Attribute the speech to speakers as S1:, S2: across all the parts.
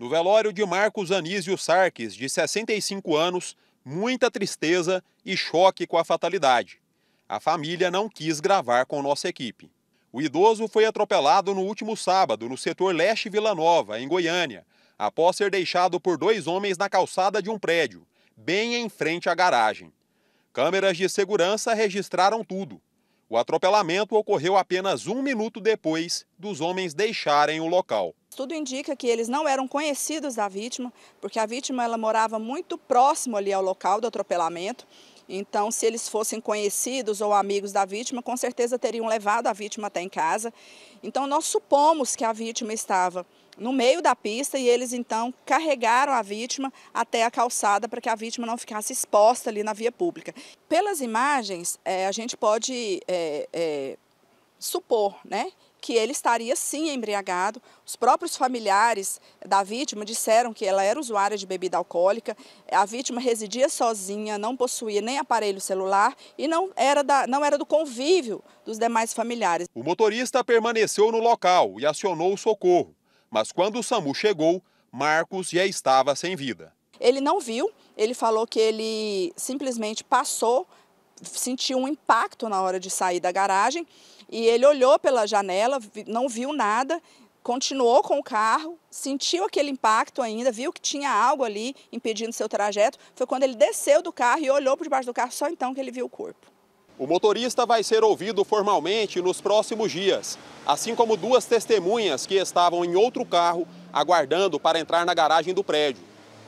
S1: No velório de Marcos Anísio Sarques, de 65 anos, muita tristeza e choque com a fatalidade. A família não quis gravar com nossa equipe. O idoso foi atropelado no último sábado, no setor leste Vila Nova, em Goiânia, após ser deixado por dois homens na calçada de um prédio, bem em frente à garagem. Câmeras de segurança registraram tudo. O atropelamento ocorreu apenas um minuto depois dos homens deixarem o local.
S2: Tudo indica que eles não eram conhecidos da vítima, porque a vítima ela morava muito próximo ali ao local do atropelamento então, se eles fossem conhecidos ou amigos da vítima, com certeza teriam levado a vítima até em casa. Então, nós supomos que a vítima estava no meio da pista e eles então carregaram a vítima até a calçada para que a vítima não ficasse exposta ali na via pública. Pelas imagens, é, a gente pode é, é, supor, né? que ele estaria sim embriagado. Os próprios familiares da vítima disseram que ela era usuária de bebida alcoólica. A vítima residia sozinha, não possuía nem aparelho celular e não era, da, não era do convívio dos demais familiares.
S1: O motorista permaneceu no local e acionou o socorro. Mas quando o SAMU chegou, Marcos já estava sem vida.
S2: Ele não viu, ele falou que ele simplesmente passou sentiu um impacto na hora de sair da garagem e ele olhou pela janela, não viu nada, continuou com o carro, sentiu aquele impacto ainda, viu que tinha algo ali impedindo seu trajeto. Foi quando ele desceu do carro e olhou por
S1: debaixo do carro, só então que ele viu o corpo. O motorista vai ser ouvido formalmente nos próximos dias, assim como duas testemunhas que estavam em outro carro aguardando para entrar na garagem do prédio.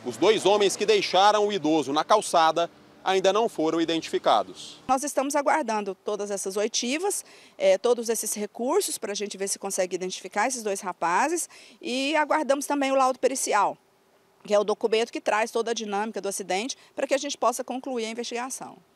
S1: Os dois homens que deixaram o idoso na calçada ainda não foram identificados.
S2: Nós estamos aguardando todas essas oitivas, é, todos esses recursos para a gente ver se consegue identificar esses dois rapazes e aguardamos também o laudo pericial, que é o documento que traz toda a dinâmica do acidente para que a gente possa concluir a investigação.